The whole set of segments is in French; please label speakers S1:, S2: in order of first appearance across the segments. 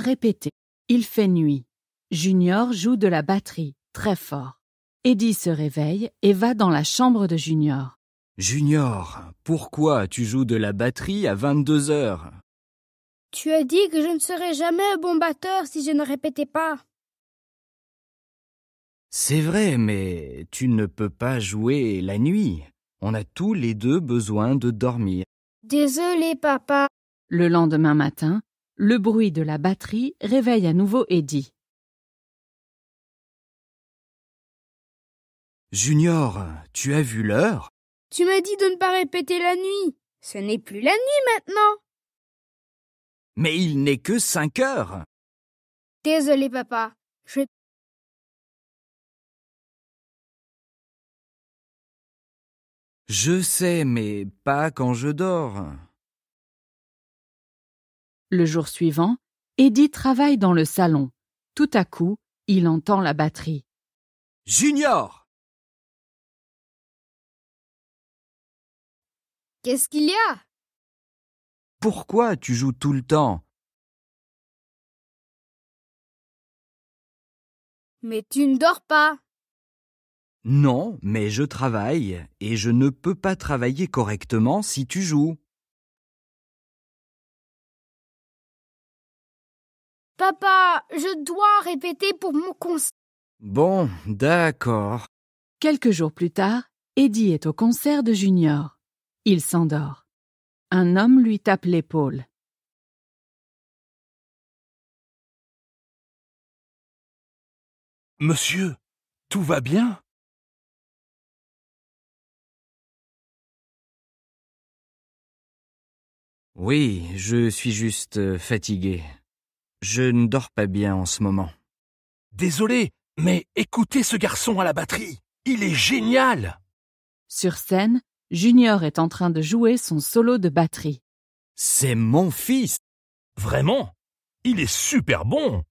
S1: répéter. Il fait nuit. Junior joue de la batterie, très fort. Eddie se réveille et va dans la chambre de Junior. Junior, pourquoi tu joues de la batterie à 22 heures
S2: Tu as dit que je ne serais jamais un bon batteur si je ne répétais pas.
S1: C'est vrai, mais tu ne peux pas jouer la nuit. On a tous les deux besoin de
S2: dormir. Désolé, papa. Le lendemain matin, le bruit de la batterie réveille à nouveau Eddie. Junior, tu as vu l'heure Tu m'as dit de ne pas répéter la nuit. Ce n'est plus la nuit maintenant. Mais il n'est que cinq heures. Désolé, papa. Je Je sais, mais pas quand je dors. Le jour suivant, Eddie travaille dans le salon. Tout à coup, il entend la batterie. Junior Qu'est-ce qu'il y a Pourquoi tu joues tout le temps Mais tu ne dors pas. Non, mais je travaille, et je ne peux pas travailler correctement si tu joues. Papa, je dois répéter pour mon concert. Bon, d'accord.
S1: Quelques jours plus tard, Eddie est au concert de Junior. Il s'endort.
S2: Un homme lui tape l'épaule. Monsieur, tout va bien Oui, je suis juste euh, fatigué.
S1: Je ne dors pas bien en ce moment. Désolé, mais écoutez ce garçon à la batterie. Il est génial. Sur scène, Junior est en train de jouer son solo de batterie. C'est mon fils. Vraiment Il est
S2: super bon.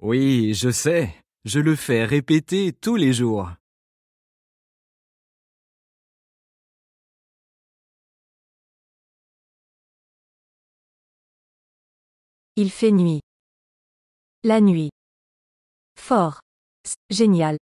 S2: Oui, je sais. Je le fais répéter tous les jours. Il fait nuit. La nuit. Fort. Génial.